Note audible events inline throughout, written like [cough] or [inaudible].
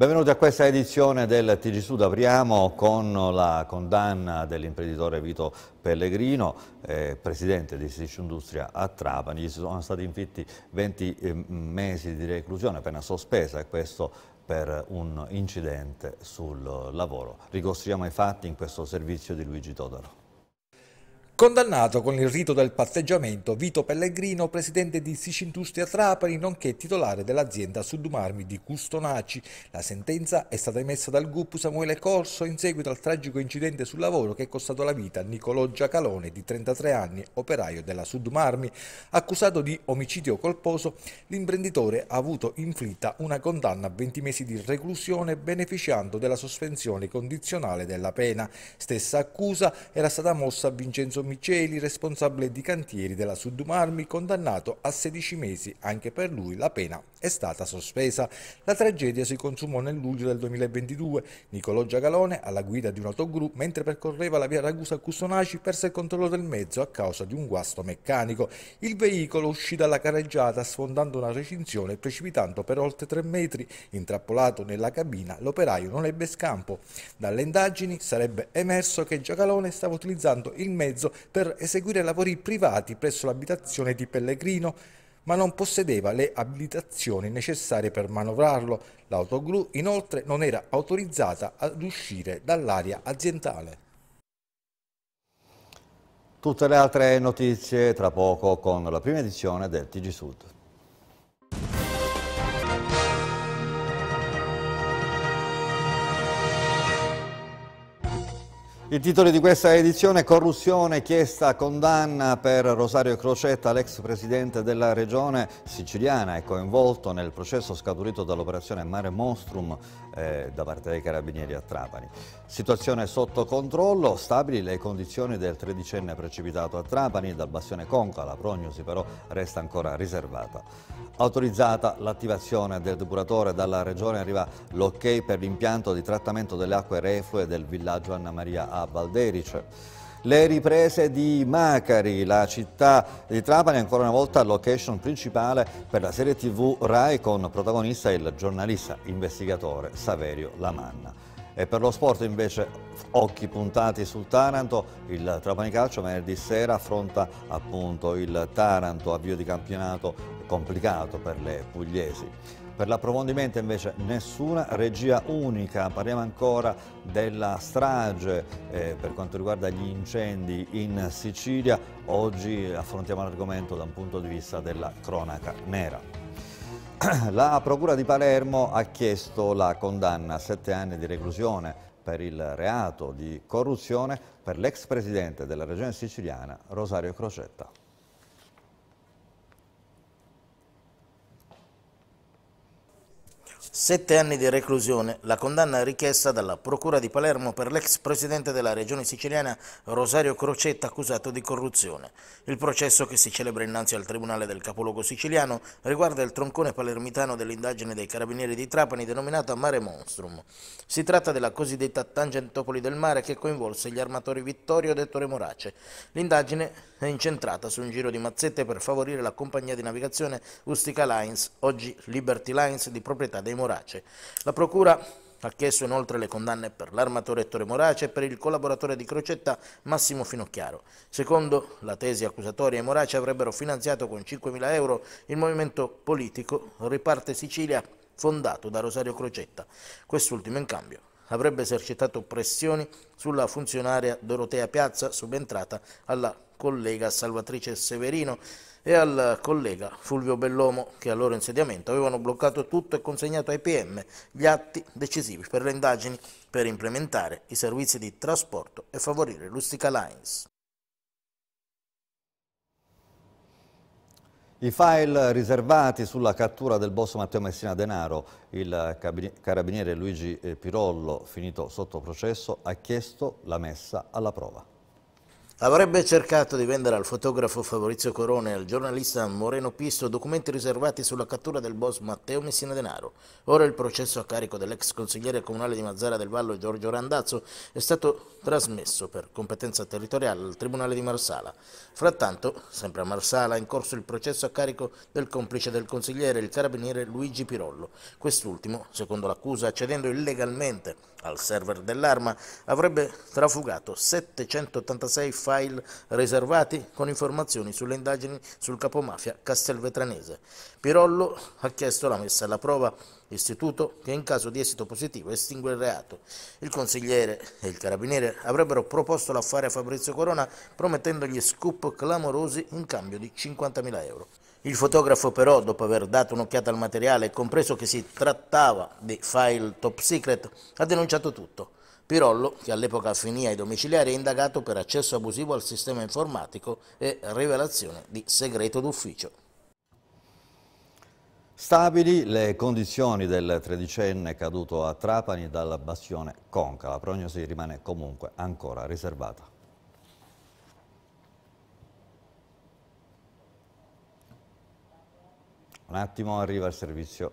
Benvenuti a questa edizione del TG Sud. Apriamo con la condanna dell'imprenditore Vito Pellegrino, eh, presidente di Siscio Industria a Trapani. Gli sono stati infitti 20 eh, mesi di reclusione, appena sospesa e questo per un incidente sul lavoro. Ricostruiamo i fatti in questo servizio di Luigi Todaro. Condannato con il rito del patteggiamento, Vito Pellegrino, presidente di Sicindustria Trapani, nonché titolare dell'azienda Sudumarmi di Custonaci. La sentenza è stata emessa dal GUP Samuele Corso in seguito al tragico incidente sul lavoro che è costato la vita a Nicolò Giacalone, di 33 anni, operaio della Sudumarmi. Accusato di omicidio colposo, l'imprenditore ha avuto inflitta una condanna a 20 mesi di reclusione beneficiando della sospensione condizionale della pena. Stessa accusa era stata mossa a Vincenzo Miceli, responsabile di cantieri della Sudumarmi, condannato a 16 mesi, anche per lui la pena è stata sospesa. La tragedia si consumò nel luglio del 2022. Nicolò Giagalone, alla guida di un autogru, mentre percorreva la via Ragusa-Custonaci, a perse il controllo del mezzo a causa di un guasto meccanico. Il veicolo uscì dalla carreggiata sfondando una recinzione e precipitando per oltre tre metri. Intrappolato nella cabina, l'operaio non ebbe scampo. Dalle indagini sarebbe emerso che Giagalone stava utilizzando il mezzo per eseguire lavori privati presso l'abitazione di Pellegrino ma non possedeva le abilitazioni necessarie per manovrarlo. L'autogru inoltre non era autorizzata ad uscire dall'area aziendale. Tutte le altre notizie tra poco con la prima edizione del TG Sud. Il titolo di questa edizione è Corruzione, chiesta, condanna per Rosario Crocetta, l'ex presidente della regione siciliana è coinvolto nel processo scaturito dall'operazione Mare Monstrum eh, da parte dei carabinieri a Trapani. Situazione sotto controllo, stabili le condizioni del tredicenne precipitato a Trapani dal bastione Conca, la prognosi però resta ancora riservata. Autorizzata l'attivazione del depuratore dalla regione arriva l'ok per l'impianto di trattamento delle acque reflue del villaggio Anna Maria A a Valderice. Le riprese di Macari, la città di Trapani, ancora una volta location principale per la serie tv Rai con protagonista il giornalista investigatore Saverio Lamanna. E per lo sport invece occhi puntati sul Taranto, il Trapani Calcio venerdì sera affronta appunto il Taranto, avvio di campionato complicato per le pugliesi. Per l'approfondimento invece nessuna regia unica, parliamo ancora della strage eh, per quanto riguarda gli incendi in Sicilia, oggi affrontiamo l'argomento da un punto di vista della cronaca nera. [clears throat] La Procura di Palermo ha chiesto la condanna a sette anni di reclusione per il reato di corruzione per l'ex presidente della regione siciliana Rosario Crocetta. Sette anni di reclusione, la condanna richiesta dalla Procura di Palermo per l'ex presidente della regione siciliana Rosario Crocetta accusato di corruzione. Il processo che si celebra innanzi al Tribunale del Capoluogo siciliano riguarda il troncone palermitano dell'indagine dei carabinieri di Trapani denominata Mare Monstrum. Si tratta della cosiddetta Tangentopoli del mare che coinvolse gli armatori Vittorio ed Ettore Morace. L'indagine è incentrata su un giro di mazzette per favorire la compagnia di navigazione Ustica Lines, oggi Liberty Lines di proprietà dei Morace. La Procura ha chiesto inoltre le condanne per l'armatore Ettore Morace e per il collaboratore di Crocetta Massimo Finocchiaro. Secondo la tesi accusatoria, i Morace avrebbero finanziato con 5.000 euro il movimento politico Riparte Sicilia fondato da Rosario Crocetta. Quest'ultimo in cambio avrebbe esercitato pressioni sulla funzionaria Dorotea Piazza subentrata alla collega Salvatrice Severino e al collega Fulvio Bellomo che al loro insediamento avevano bloccato tutto e consegnato ai PM gli atti decisivi per le indagini per implementare i servizi di trasporto e favorire Lustica Lines. I file riservati sulla cattura del boss Matteo Messina Denaro, il carabiniere Luigi eh, Pirollo, finito sotto processo, ha chiesto la messa alla prova. Avrebbe cercato di vendere al fotografo Fabrizio Corone e al giornalista Moreno Pisto documenti riservati sulla cattura del boss Matteo Messina Denaro. Ora il processo a carico dell'ex consigliere comunale di Mazzara del Vallo Giorgio Randazzo è stato trasmesso per competenza territoriale al Tribunale di Marsala. Frattanto, sempre a Marsala, è in corso il processo a carico del complice del consigliere, il carabiniere Luigi Pirollo. Quest'ultimo, secondo l'accusa, accedendo illegalmente al server dell'arma, avrebbe trafugato 786 fatti file riservati con informazioni sulle indagini sul capomafia castelvetranese. Pirollo ha chiesto la messa alla prova istituto che in caso di esito positivo estingue il reato. Il consigliere e il carabiniere avrebbero proposto l'affare a Fabrizio Corona promettendogli scoop clamorosi in cambio di 50.000 euro. Il fotografo però, dopo aver dato un'occhiata al materiale e compreso che si trattava di file top secret, ha denunciato tutto Pirollo, che all'epoca finì ai domiciliari, è indagato per accesso abusivo al sistema informatico e rivelazione di segreto d'ufficio. Stabili le condizioni del tredicenne caduto a Trapani dalla bastione Conca. La prognosi rimane comunque ancora riservata. Un attimo arriva il servizio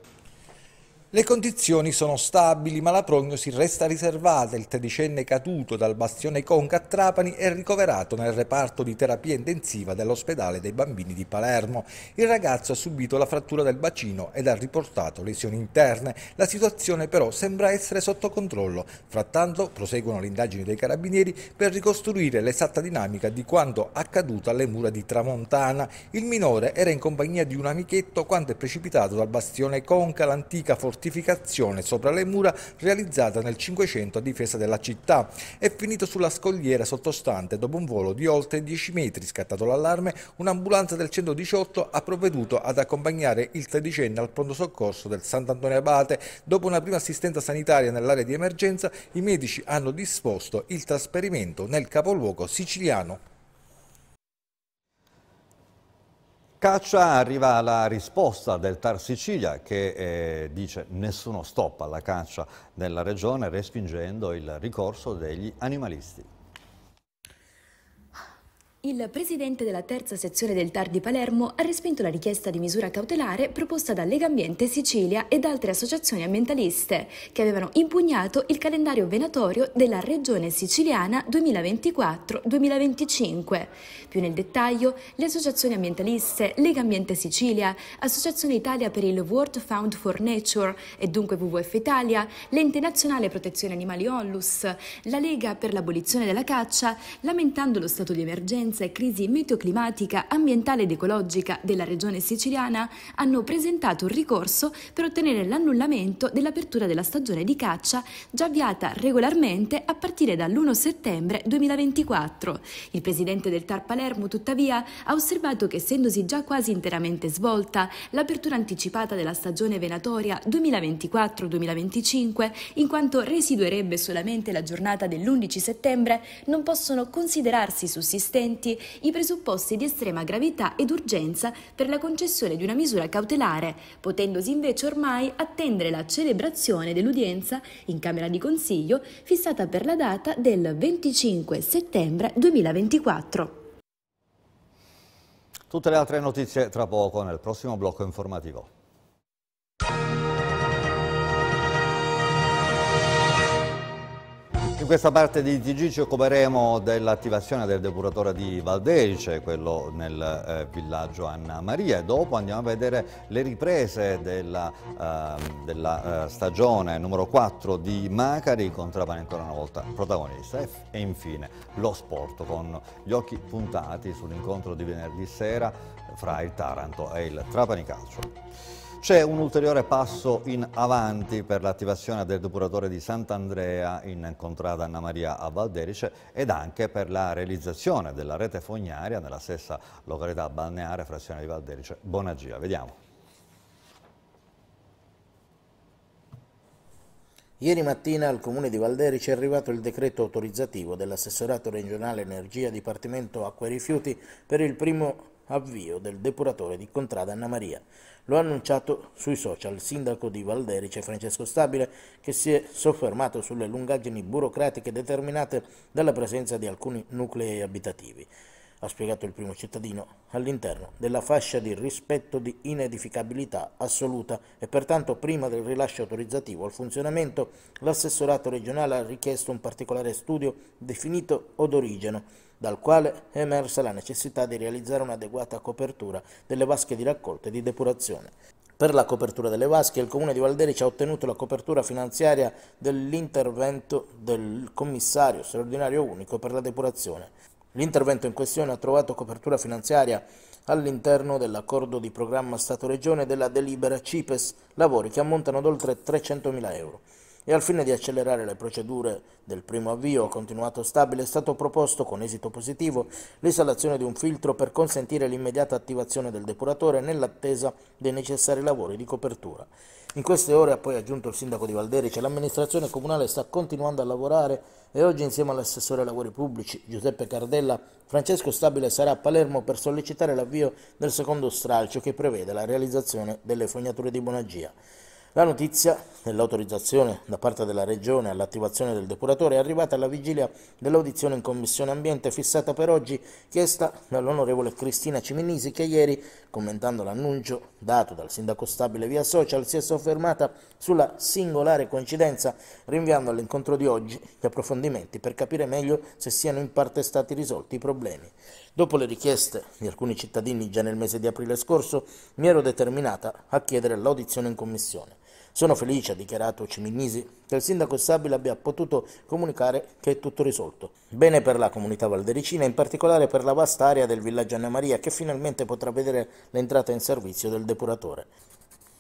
le condizioni sono stabili ma la prognosi resta riservata. Il tredicenne caduto dal bastione Conca a Trapani è ricoverato nel reparto di terapia intensiva dell'ospedale dei bambini di Palermo. Il ragazzo ha subito la frattura del bacino ed ha riportato lesioni interne. La situazione però sembra essere sotto controllo. Frattanto proseguono le indagini dei carabinieri per ricostruire l'esatta dinamica di quanto accaduto alle mura di Tramontana. Il minore era in compagnia di un amichetto quando è precipitato dal bastione Conca, l'antica fortuna fortificazione sopra le mura realizzata nel 500 a difesa della città. È finito sulla scogliera sottostante dopo un volo di oltre 10 metri. Scattato l'allarme, un'ambulanza del 118 ha provveduto ad accompagnare il tredicenne al pronto soccorso del Sant'Antonio Abate. Dopo una prima assistenza sanitaria nell'area di emergenza, i medici hanno disposto il trasferimento nel capoluogo siciliano. Caccia arriva la risposta del Tar Sicilia che eh, dice nessuno stop alla caccia nella regione respingendo il ricorso degli animalisti. Il presidente della terza sezione del TAR di Palermo ha respinto la richiesta di misura cautelare proposta da Lega Ambiente Sicilia ed altre associazioni ambientaliste che avevano impugnato il calendario venatorio della Regione Siciliana 2024-2025. Più nel dettaglio, le associazioni ambientaliste Lega Ambiente Sicilia, Associazione Italia per il World Found for Nature e dunque WWF Italia, l'Ente Nazionale Protezione Animali Onlus, la Lega per l'abolizione della caccia, lamentando lo stato di emergenza emergenza e crisi meteoclimatica, ambientale ed ecologica della regione siciliana hanno presentato un ricorso per ottenere l'annullamento dell'apertura della stagione di caccia già avviata regolarmente a partire dall'1 settembre 2024. Il presidente del TAR Palermo, tuttavia, ha osservato che essendosi già quasi interamente svolta l'apertura anticipata della stagione venatoria 2024-2025, in quanto residuerebbe solamente la giornata dell'11 settembre, non possono considerarsi sussistenti presenti i presupposti di estrema gravità ed urgenza per la concessione di una misura cautelare, potendosi invece ormai attendere la celebrazione dell'udienza in Camera di Consiglio fissata per la data del 25 settembre 2024. Tutte le altre notizie tra poco nel prossimo blocco informativo. questa parte di TG ci occuperemo dell'attivazione del depuratore di Valdelice, quello nel eh, villaggio Anna Maria. Dopo andiamo a vedere le riprese della, eh, della eh, stagione numero 4 di Macari con Trapani ancora una volta protagonista. E, e infine lo sport con gli occhi puntati sull'incontro di venerdì sera fra il Taranto e il Trapani Calcio. C'è un ulteriore passo in avanti per l'attivazione del depuratore di Sant'Andrea in contrada Anna Maria a Valderice ed anche per la realizzazione della rete fognaria nella stessa località balneare frazione di Valderice Bonagia. Vediamo. Ieri mattina al comune di Valderice è arrivato il decreto autorizzativo dell'assessorato regionale energia Dipartimento Acqua e Rifiuti per il primo avvio del depuratore di Contrada Anna Maria. Lo ha annunciato sui social il sindaco di Valderice Francesco Stabile che si è soffermato sulle lungaggini burocratiche determinate dalla presenza di alcuni nuclei abitativi ha spiegato il primo cittadino, all'interno della fascia di rispetto di inedificabilità assoluta e pertanto prima del rilascio autorizzativo al funzionamento l'assessorato regionale ha richiesto un particolare studio definito odorigeno dal quale è emersa la necessità di realizzare un'adeguata copertura delle vasche di raccolta e di depurazione. Per la copertura delle vasche il comune di Valderice ha ottenuto la copertura finanziaria dell'intervento del commissario straordinario unico per la depurazione. L'intervento in questione ha trovato copertura finanziaria all'interno dell'accordo di programma Stato-Regione della delibera CIPES, lavori che ammontano ad oltre 300.000 euro. E al fine di accelerare le procedure del primo avvio continuato stabile è stato proposto, con esito positivo, l'installazione di un filtro per consentire l'immediata attivazione del depuratore nell'attesa dei necessari lavori di copertura. In queste ore ha poi aggiunto il sindaco di Valderice, l'amministrazione comunale sta continuando a lavorare e oggi insieme all'assessore ai lavori pubblici Giuseppe Cardella, Francesco Stabile sarà a Palermo per sollecitare l'avvio del secondo stralcio che prevede la realizzazione delle fognature di Bonagia. La notizia dell'autorizzazione da parte della Regione all'attivazione del depuratore è arrivata alla vigilia dell'audizione in Commissione Ambiente fissata per oggi, chiesta dall'onorevole Cristina Ciminisi che ieri, commentando l'annuncio dato dal sindaco stabile via social, si è soffermata sulla singolare coincidenza, rinviando all'incontro di oggi gli approfondimenti per capire meglio se siano in parte stati risolti i problemi. Dopo le richieste di alcuni cittadini già nel mese di aprile scorso, mi ero determinata a chiedere l'audizione in Commissione. Sono felice, ha dichiarato Cimignisi, che il sindaco Sabile abbia potuto comunicare che è tutto risolto. Bene per la comunità valdericina, in particolare per la vasta area del villaggio Anna Maria, che finalmente potrà vedere l'entrata in servizio del depuratore.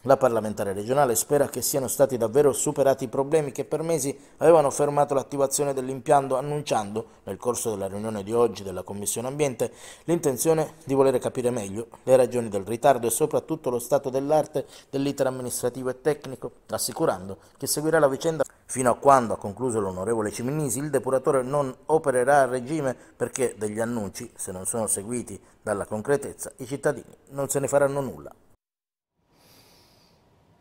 La parlamentare regionale spera che siano stati davvero superati i problemi che per mesi avevano fermato l'attivazione dell'impianto annunciando, nel corso della riunione di oggi della Commissione Ambiente, l'intenzione di volere capire meglio le ragioni del ritardo e soprattutto lo stato dell'arte dell'iter amministrativo e tecnico, assicurando che seguirà la vicenda fino a quando, ha concluso l'onorevole Ciminisi, il depuratore non opererà a regime perché degli annunci, se non sono seguiti dalla concretezza, i cittadini non se ne faranno nulla.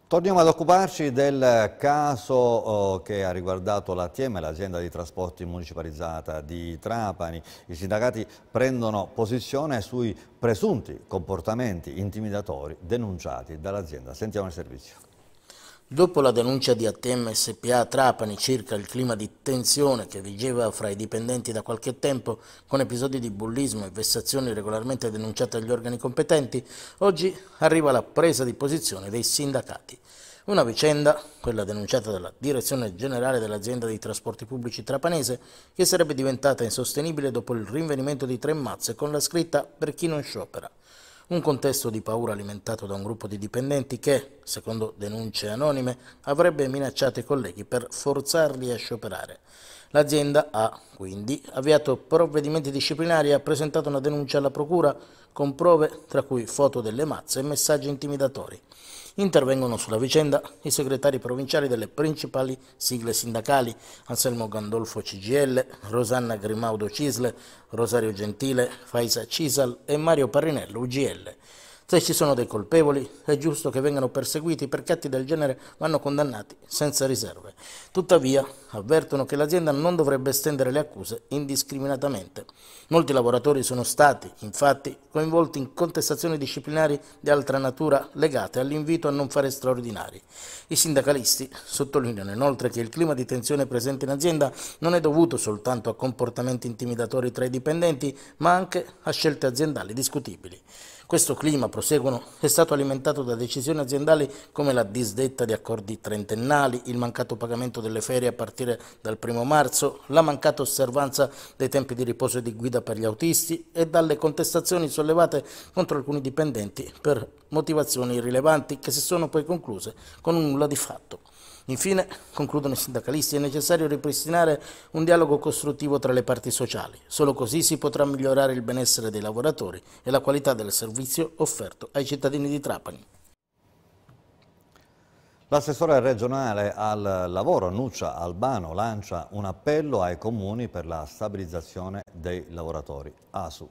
Torniamo ad occuparci del caso oh, che ha riguardato l'ATM, l'azienda di trasporti municipalizzata di Trapani. I sindacati prendono posizione sui presunti comportamenti intimidatori denunciati dall'azienda. Sentiamo il servizio. Dopo la denuncia di ATM SPA Trapani circa il clima di tensione che vigeva fra i dipendenti da qualche tempo, con episodi di bullismo e vessazioni regolarmente denunciate agli organi competenti, oggi arriva la presa di posizione dei sindacati. Una vicenda, quella denunciata dalla direzione generale dell'azienda di trasporti pubblici trapanese, che sarebbe diventata insostenibile dopo il rinvenimento di tre mazze con la scritta per chi non sciopera. Un contesto di paura alimentato da un gruppo di dipendenti che, secondo denunce anonime, avrebbe minacciato i colleghi per forzarli a scioperare. L'azienda ha quindi avviato provvedimenti disciplinari e ha presentato una denuncia alla procura con prove tra cui foto delle mazze e messaggi intimidatori. Intervengono sulla vicenda i segretari provinciali delle principali sigle sindacali Anselmo Gandolfo CGL, Rosanna Grimaudo Cisle, Rosario Gentile, Faisa Cisal e Mario Parrinello UGL. Se ci sono dei colpevoli, è giusto che vengano perseguiti perché atti del genere vanno condannati senza riserve. Tuttavia, avvertono che l'azienda non dovrebbe estendere le accuse indiscriminatamente. Molti lavoratori sono stati, infatti, coinvolti in contestazioni disciplinari di altra natura legate all'invito a non fare straordinari. I sindacalisti sottolineano inoltre che il clima di tensione presente in azienda non è dovuto soltanto a comportamenti intimidatori tra i dipendenti, ma anche a scelte aziendali discutibili. Questo clima, proseguono, è stato alimentato da decisioni aziendali come la disdetta di accordi trentennali, il mancato pagamento delle ferie a partire dal 1 marzo, la mancata osservanza dei tempi di riposo e di guida per gli autisti e dalle contestazioni sollevate contro alcuni dipendenti per motivazioni irrilevanti che si sono poi concluse con un nulla di fatto. Infine, concludono i sindacalisti, è necessario ripristinare un dialogo costruttivo tra le parti sociali. Solo così si potrà migliorare il benessere dei lavoratori e la qualità del servizio offerto ai cittadini di Trapani. L'assessore regionale al lavoro Nuccia Albano lancia un appello ai comuni per la stabilizzazione dei lavoratori. ASU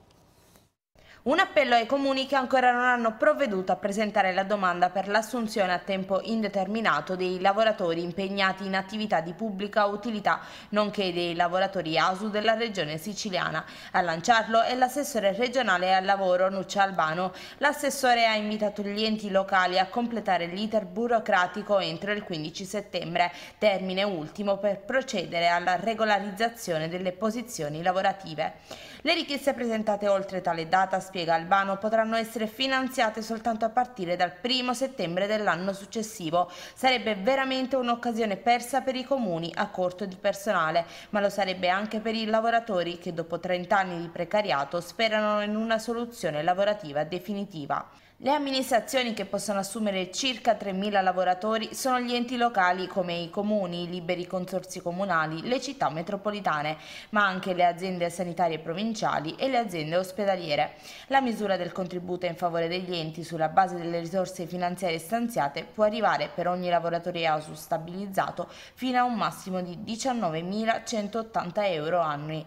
un appello ai comuni che ancora non hanno provveduto a presentare la domanda per l'assunzione a tempo indeterminato dei lavoratori impegnati in attività di pubblica utilità, nonché dei lavoratori ASU della regione siciliana. A lanciarlo è l'assessore regionale al lavoro Nuccia Albano. L'assessore ha invitato gli enti locali a completare l'iter burocratico entro il 15 settembre, termine ultimo per procedere alla regolarizzazione delle posizioni lavorative. Le richieste presentate oltre tale data, spiega Albano, potranno essere finanziate soltanto a partire dal 1 settembre dell'anno successivo. Sarebbe veramente un'occasione persa per i comuni a corto di personale, ma lo sarebbe anche per i lavoratori che dopo 30 anni di precariato sperano in una soluzione lavorativa definitiva. Le amministrazioni che possono assumere circa 3.000 lavoratori sono gli enti locali come i comuni, i liberi consorsi comunali, le città metropolitane, ma anche le aziende sanitarie provinciali e le aziende ospedaliere. La misura del contributo in favore degli enti sulla base delle risorse finanziarie stanziate può arrivare per ogni lavoratore ASU stabilizzato fino a un massimo di 19.180 euro annui.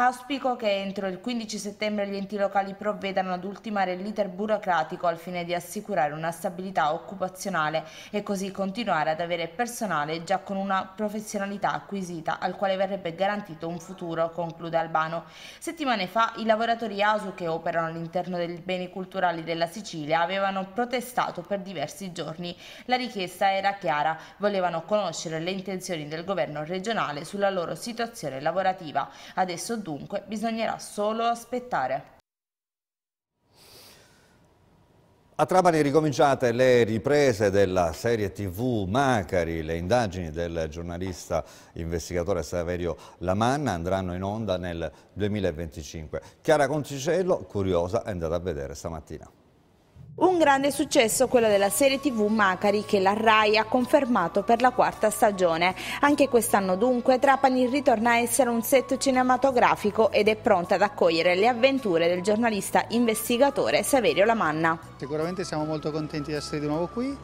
Auspico che entro il 15 settembre gli enti locali provvedano ad ultimare l'iter burocratico al fine di assicurare una stabilità occupazionale e così continuare ad avere personale già con una professionalità acquisita al quale verrebbe garantito un futuro, conclude Albano. Settimane fa i lavoratori ASU che operano all'interno dei beni culturali della Sicilia avevano protestato per diversi giorni. La richiesta era chiara, volevano conoscere le intenzioni del governo regionale sulla loro situazione lavorativa. Adesso dunque bisognerà solo aspettare. A Trapani ricominciate le riprese della serie tv Macari, le indagini del giornalista investigatore Saverio Lamanna andranno in onda nel 2025. Chiara Conticello, curiosa, è andata a vedere stamattina. Un grande successo quello della serie tv Macari che la RAI ha confermato per la quarta stagione. Anche quest'anno dunque Trapani ritorna a essere un set cinematografico ed è pronta ad accogliere le avventure del giornalista investigatore Saverio Lamanna. Sicuramente siamo molto contenti di essere di nuovo qui.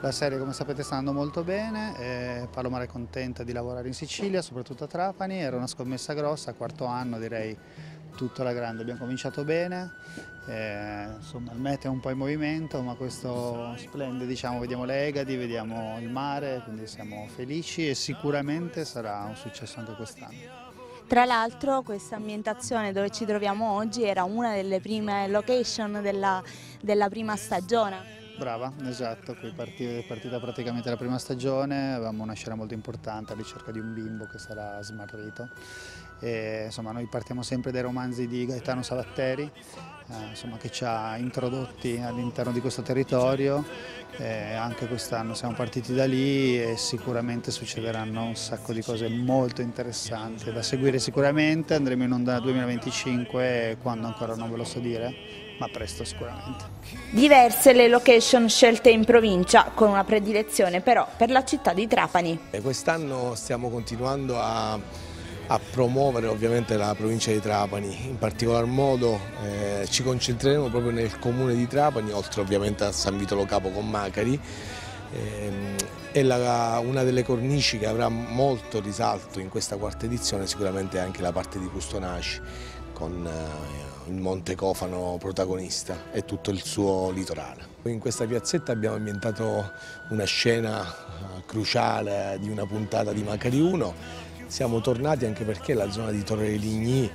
La serie come sapete sta andando molto bene, eh, Palomar è contenta di lavorare in Sicilia, soprattutto a Trapani, era una scommessa grossa, quarto anno direi tutto la grande, abbiamo cominciato bene, eh, insomma il mete è un po' in movimento ma questo splende, diciamo, vediamo le Egadi, vediamo il mare, quindi siamo felici e sicuramente sarà un successo anche quest'anno. Tra l'altro questa ambientazione dove ci troviamo oggi era una delle prime location della, della prima stagione. Brava, esatto, qui è partita praticamente la prima stagione, avevamo una scena molto importante a ricerca di un bimbo che sarà smarrito e, insomma, noi partiamo sempre dai romanzi di Gaetano Salatteri, eh, insomma, che ci ha introdotti all'interno di questo territorio. Eh, anche quest'anno siamo partiti da lì e sicuramente succederanno un sacco di cose molto interessanti da seguire sicuramente, andremo in onda 2025 quando ancora non ve lo so dire, ma presto sicuramente. Diverse le location scelte in provincia, con una predilezione però per la città di Trapani. Quest'anno stiamo continuando a a promuovere ovviamente la provincia di Trapani, in particolar modo eh, ci concentreremo proprio nel comune di Trapani, oltre ovviamente a San Vitolo Capo con Macari, ehm, è la, una delle cornici che avrà molto risalto in questa quarta edizione sicuramente anche la parte di Custonaci con eh, il Monte Cofano protagonista e tutto il suo litorale. In questa piazzetta abbiamo ambientato una scena eh, cruciale di una puntata di Macari 1 siamo tornati anche perché la zona di Torre Ligny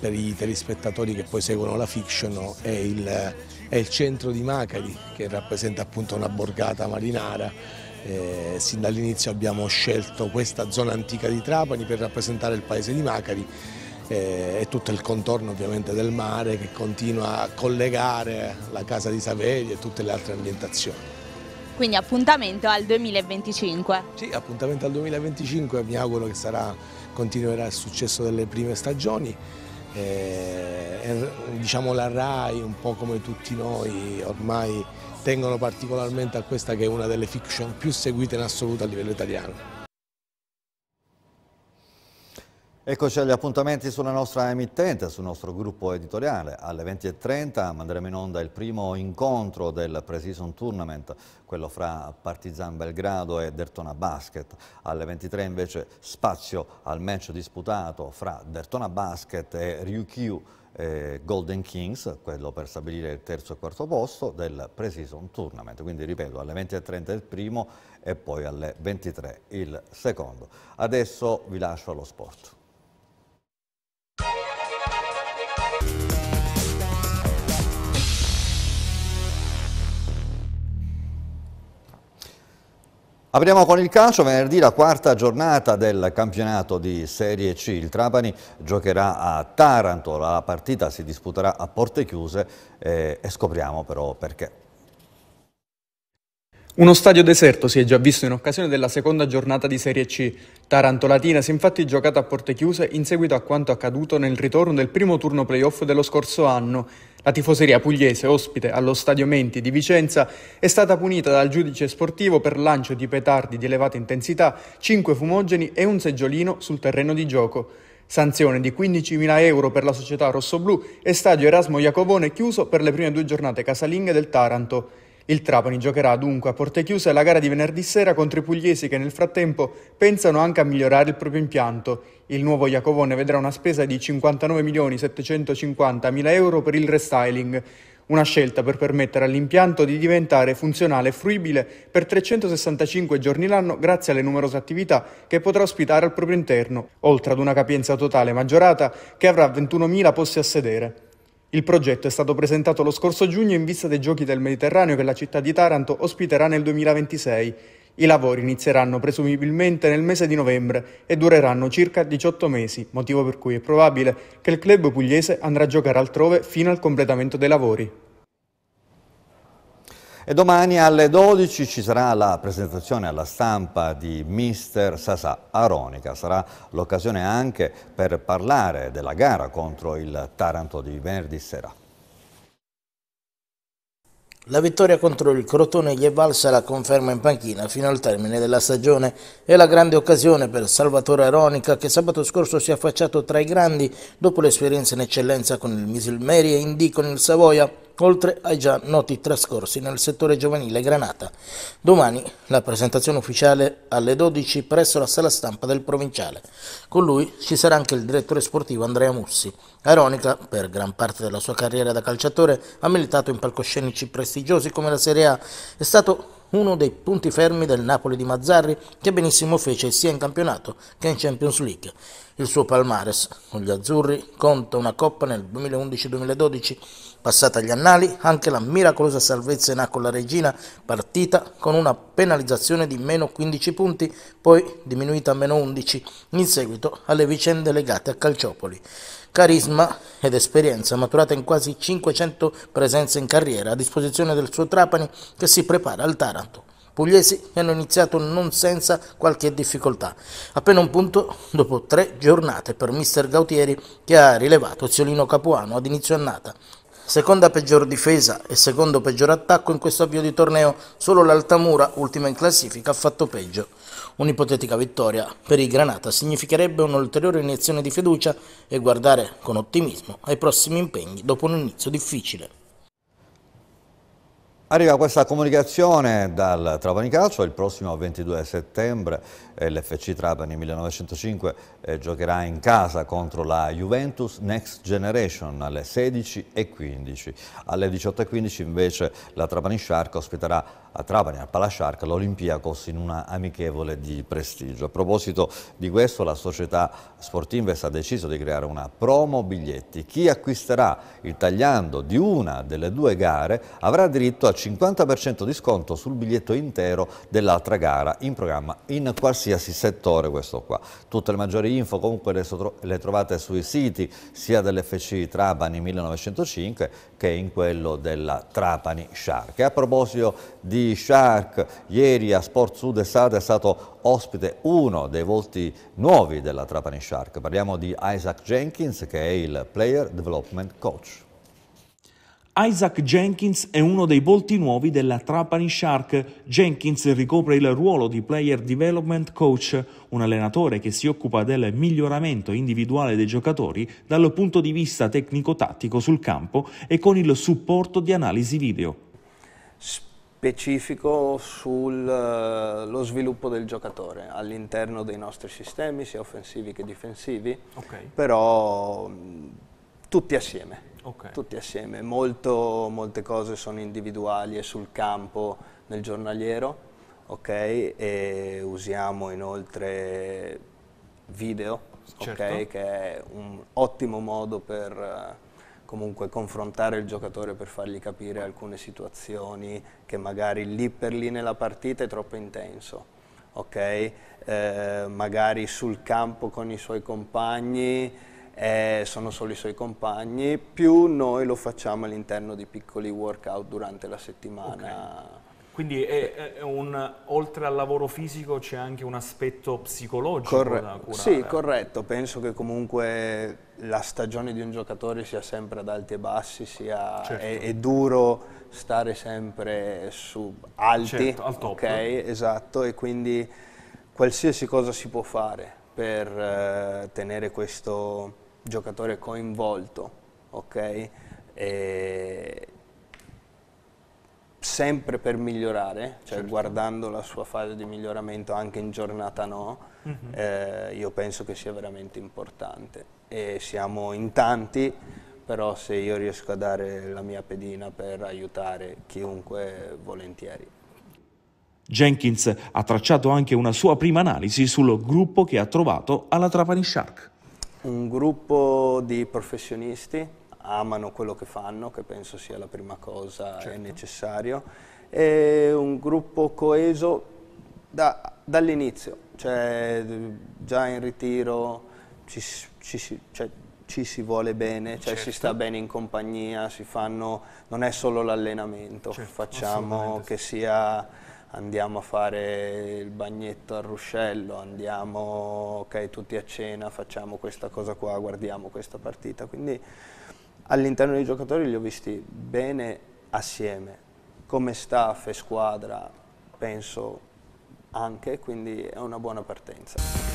per i telespettatori che poi seguono la fiction è il, è il centro di Macari che rappresenta appunto una borgata marinara eh, sin dall'inizio abbiamo scelto questa zona antica di Trapani per rappresentare il paese di Macari eh, e tutto il contorno ovviamente del mare che continua a collegare la casa di Saverio e tutte le altre ambientazioni quindi appuntamento al 2025. Sì, appuntamento al 2025, mi auguro che sarà, continuerà il successo delle prime stagioni. Eh, diciamo la RAI, un po' come tutti noi, ormai tengono particolarmente a questa che è una delle fiction più seguite in assoluto a livello italiano. Eccoci agli appuntamenti sulla nostra emittente, sul nostro gruppo editoriale. Alle 20.30 manderemo in onda il primo incontro del Precision Tournament, quello fra Partizan Belgrado e Dertona Basket. Alle 23 invece spazio al match disputato fra Dertona Basket e Ryukyu eh, Golden Kings, quello per stabilire il terzo e quarto posto del Precision Tournament. Quindi ripeto, alle 20.30 il primo e poi alle 23 il secondo. Adesso vi lascio allo sport. Apriamo con il calcio, venerdì la quarta giornata del campionato di Serie C. Il Trapani giocherà a Taranto, la partita si disputerà a porte chiuse eh, e scopriamo però perché. Uno stadio deserto si è già visto in occasione della seconda giornata di Serie C. Taranto Latina si è infatti giocata a porte chiuse in seguito a quanto accaduto nel ritorno del primo turno playoff dello scorso anno. La tifoseria pugliese, ospite allo Stadio Menti di Vicenza, è stata punita dal giudice sportivo per lancio di petardi di elevata intensità, 5 fumogeni e un seggiolino sul terreno di gioco. Sanzione di 15.000 euro per la società rossoblù e stadio Erasmo Iacovone chiuso per le prime due giornate casalinghe del Taranto. Il Trapani giocherà dunque a porte chiuse la gara di venerdì sera contro i pugliesi che nel frattempo pensano anche a migliorare il proprio impianto. Il nuovo Iacovone vedrà una spesa di 59.750.000 euro per il restyling. Una scelta per permettere all'impianto di diventare funzionale e fruibile per 365 giorni l'anno grazie alle numerose attività che potrà ospitare al proprio interno, oltre ad una capienza totale maggiorata che avrà 21.000 posti a sedere. Il progetto è stato presentato lo scorso giugno in vista dei Giochi del Mediterraneo che la città di Taranto ospiterà nel 2026. I lavori inizieranno presumibilmente nel mese di novembre e dureranno circa 18 mesi, motivo per cui è probabile che il club pugliese andrà a giocare altrove fino al completamento dei lavori. E domani alle 12 ci sarà la presentazione alla stampa di mister Sasa Aronica. Sarà l'occasione anche per parlare della gara contro il Taranto di venerdì sera. La vittoria contro il Crotone gli è valsa la conferma in panchina fino al termine della stagione. È la grande occasione per Salvatore Aronica che sabato scorso si è affacciato tra i grandi dopo l'esperienza in eccellenza con il Misilmeri e Indì con il Savoia oltre ai già noti trascorsi nel settore giovanile Granata. Domani la presentazione ufficiale alle 12 presso la sala stampa del provinciale. Con lui ci sarà anche il direttore sportivo Andrea Mussi. Aronica, per gran parte della sua carriera da calciatore, ha militato in palcoscenici prestigiosi come la Serie A. È stato uno dei punti fermi del Napoli di Mazzarri che benissimo fece sia in campionato che in Champions League. Il suo palmares con gli azzurri conta una coppa nel 2011-2012 Passata agli annali anche la miracolosa salvezza in acqua alla regina, partita con una penalizzazione di meno 15 punti, poi diminuita a meno 11, in seguito alle vicende legate a Calciopoli. Carisma ed esperienza maturata in quasi 500 presenze in carriera a disposizione del suo Trapani che si prepara al Taranto pugliesi hanno iniziato non senza qualche difficoltà. Appena un punto dopo tre giornate per mister Gautieri che ha rilevato Ziolino Capuano ad inizio annata. Seconda peggior difesa e secondo peggior attacco in questo avvio di torneo, solo l'Altamura, ultima in classifica, ha fatto peggio. Un'ipotetica vittoria per i Granata significherebbe un'ulteriore iniezione di fiducia e guardare con ottimismo ai prossimi impegni dopo un inizio difficile. Arriva questa comunicazione dal Trapani Calcio il prossimo 22 settembre eh, l'FC Trapani 1905 eh, giocherà in casa contro la Juventus Next Generation alle 16.15. Alle 18.15 invece la Trapani Shark ospiterà a Trapani, al Palashark, l'Olimpiakos in una amichevole di prestigio. A proposito di questo la società Sportinvest ha deciso di creare una promo biglietti. Chi acquisterà il tagliando di una delle due gare avrà diritto al 50% di sconto sul biglietto intero dell'altra gara in programma in qualsiasi qualsiasi settore questo qua. Tutte le maggiori info comunque le, so, le trovate sui siti sia dell'FC Trapani 1905 che in quello della Trapani Shark. E a proposito di Shark, ieri a Sport Sud Estate è stato ospite uno dei volti nuovi della Trapani Shark. Parliamo di Isaac Jenkins che è il Player Development Coach. Isaac Jenkins è uno dei volti nuovi della Trapani Shark. Jenkins ricopre il ruolo di Player Development Coach, un allenatore che si occupa del miglioramento individuale dei giocatori dal punto di vista tecnico-tattico sul campo e con il supporto di analisi video. Specifico sullo eh, sviluppo del giocatore all'interno dei nostri sistemi, sia offensivi che difensivi, okay. però mm, tutti assieme okay. tutti assieme. Molto, molte cose sono individuali e sul campo nel giornaliero, ok? E usiamo inoltre video, certo. ok? Che è un ottimo modo per eh, comunque confrontare il giocatore per fargli capire alcune situazioni che magari lì per lì nella partita è troppo intenso, ok? Eh, magari sul campo con i suoi compagni eh, sono solo i suoi compagni, più noi lo facciamo all'interno di piccoli workout durante la settimana. Okay. Quindi è, è un, oltre al lavoro fisico c'è anche un aspetto psicologico Corre da curare. Sì, corretto. Penso che comunque la stagione di un giocatore sia sempre ad alti e bassi, sia, certo. è, è, duro stare sempre su alti, certo, al top. ok? Esatto, e quindi qualsiasi cosa si può fare per eh, tenere questo giocatore coinvolto, ok? E sempre per migliorare, cioè certo. guardando la sua fase di miglioramento anche in giornata no, mm-hmm. eh, io penso che sia veramente importante. E siamo in tanti, però se io riesco a dare la mia pedina per aiutare chiunque volentieri. Jenkins ha tracciato anche una sua prima analisi sul gruppo che ha trovato alla Trapani Shark un gruppo di professionisti, amano quello che fanno, che penso sia la prima cosa certo. è necessario, e un gruppo coeso da, dall'inizio, cioè già in ritiro ci, ci, cioè, ci si vuole bene, cioè certo. si sta bene in compagnia, fanno, non è solo l'allenamento, certo, facciamo che sia andiamo a fare il bagnetto al ruscello, andiamo okay, tutti a cena, facciamo questa cosa qua, guardiamo questa partita. Quindi all'interno dei giocatori li ho visti bene assieme, come staff e squadra penso anche, quindi è una buona partenza.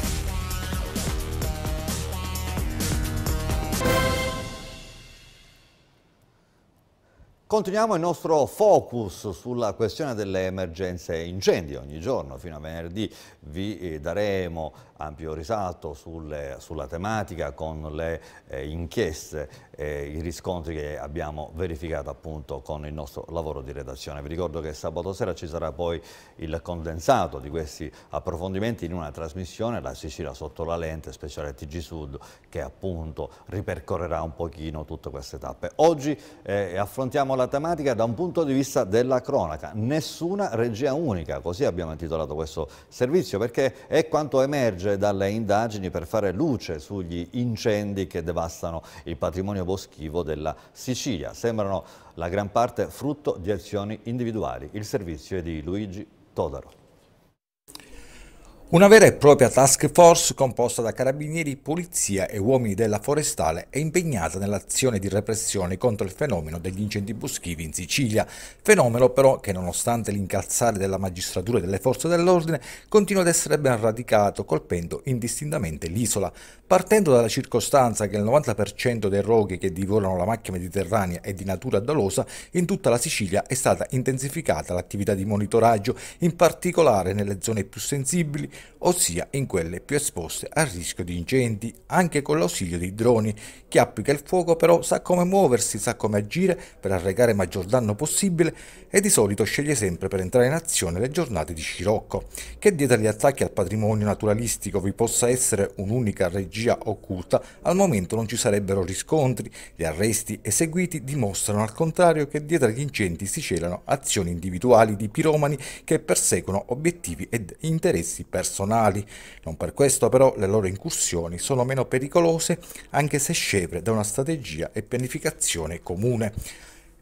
Continuiamo il nostro focus sulla questione delle emergenze incendi. Ogni giorno fino a venerdì vi eh, daremo ampio risalto sulle, sulla tematica con le eh, inchieste e i riscontri che abbiamo verificato appunto con il nostro lavoro di redazione. Vi ricordo che sabato sera ci sarà poi il condensato di questi approfondimenti in una trasmissione, la Sicilia sotto la lente, speciale TG Sud, che appunto ripercorrerà un pochino tutte queste tappe. Oggi eh, affrontiamo la tematica da un punto di vista della cronaca, nessuna regia unica, così abbiamo intitolato questo servizio, perché è quanto emerge emerge dalle indagini per fare luce sugli incendi che devastano il patrimonio boschivo della Sicilia. Sembrano la gran parte frutto di azioni individuali. Il servizio è di Luigi Todaro. Una vera e propria task force composta da carabinieri, polizia e uomini della forestale è impegnata nell'azione di repressione contro il fenomeno degli incendi boschivi in Sicilia, fenomeno però che nonostante l'incalzare della magistratura e delle forze dell'ordine continua ad essere ben radicato colpendo indistintamente l'isola. Partendo dalla circostanza che il 90% dei roghi che divorano la macchia mediterranea è di natura dolosa, in tutta la Sicilia è stata intensificata l'attività di monitoraggio, in particolare nelle zone più sensibili ossia in quelle più esposte al rischio di incendi, anche con l'ausilio di droni. Chi applica il fuoco però sa come muoversi, sa come agire per arrecare maggior danno possibile e di solito sceglie sempre per entrare in azione le giornate di scirocco. Che dietro gli attacchi al patrimonio naturalistico vi possa essere un'unica regia occulta, al momento non ci sarebbero riscontri, gli arresti eseguiti dimostrano al contrario che dietro gli incendi si celano azioni individuali di piromani che perseguono obiettivi ed interessi personali personali, non per questo però le loro incursioni sono meno pericolose anche se scevre da una strategia e pianificazione comune.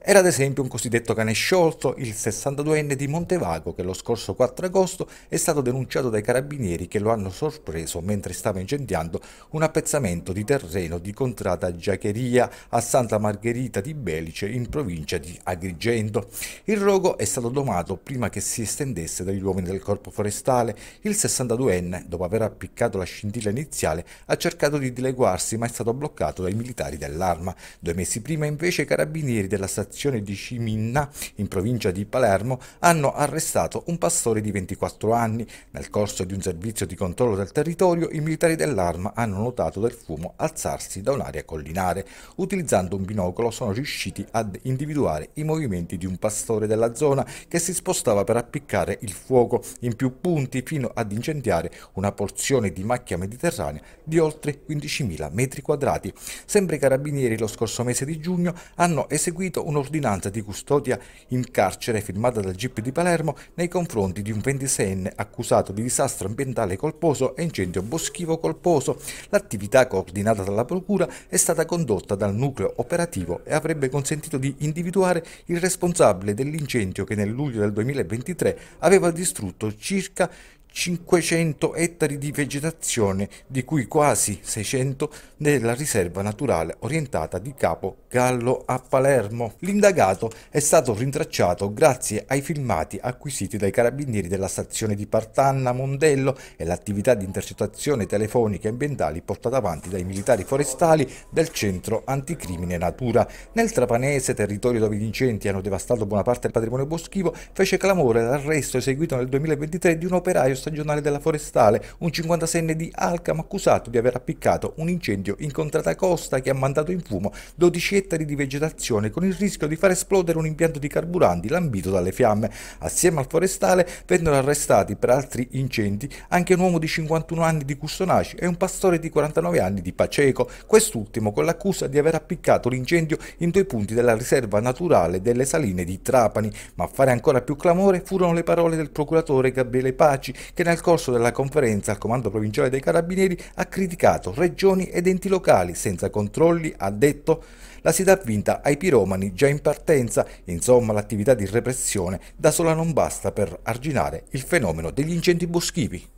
Era ad esempio un cosiddetto cane sciolto, il 62enne di Montevago, che lo scorso 4 agosto è stato denunciato dai carabinieri che lo hanno sorpreso mentre stava incendiando un appezzamento di terreno di contrata Giacheria a Santa Margherita di Belice in provincia di Agrigento. Il rogo è stato domato prima che si estendesse dagli uomini del corpo forestale. Il 62enne, dopo aver appiccato la scintilla iniziale, ha cercato di dileguarsi ma è stato bloccato dai militari dell'arma. Due mesi prima invece i carabinieri della stazione frazione di Ciminna, in provincia di Palermo, hanno arrestato un pastore di 24 anni. Nel corso di un servizio di controllo del territorio, i militari dell'arma hanno notato del fumo alzarsi da un'area collinare. Utilizzando un binocolo sono riusciti ad individuare i movimenti di un pastore della zona che si spostava per appiccare il fuoco in più punti fino ad incendiare una porzione di macchia mediterranea di oltre 15.000 metri quadrati. Sempre i carabinieri lo scorso mese di giugno hanno eseguito uno ordinanza di custodia in carcere firmata dal GIP di Palermo nei confronti di un 26enne accusato di disastro ambientale colposo e incendio boschivo colposo. L'attività coordinata dalla Procura è stata condotta dal nucleo operativo e avrebbe consentito di individuare il responsabile dell'incendio che nel luglio del 2023 aveva distrutto circa 500 ettari di vegetazione, di cui quasi 600 nella riserva naturale orientata di Capo Gallo a Palermo. L'indagato è stato rintracciato grazie ai filmati acquisiti dai carabinieri della stazione di Partanna Mondello e l'attività di intercettazione telefonica e ambientali portata avanti dai militari forestali del centro anticrimine Natura. Nel Trapanese, territorio dove gli incendi hanno devastato buona parte del patrimonio boschivo, fece clamore l'arresto eseguito nel 2023 di un operaio stagionale della Forestale, un 56enne di Alcamo accusato di aver appiccato un incendio in contrata costa che ha mandato in fumo 12 ettari di vegetazione con il rischio di far esplodere un impianto di carburanti lambito dalle fiamme. Assieme al Forestale vennero arrestati per altri incendi anche un uomo di 51 anni di Custonaci e un pastore di 49 anni di Paceco, quest'ultimo con l'accusa di aver appiccato l'incendio in due punti della riserva naturale delle saline di Trapani. Ma a fare ancora più clamore furono le parole del procuratore Gabriele Paci che nel corso della conferenza al Comando Provinciale dei Carabinieri ha criticato regioni ed enti locali senza controlli, ha detto la si dà vinta ai piromani già in partenza, insomma l'attività di repressione da sola non basta per arginare il fenomeno degli incendi boschivi.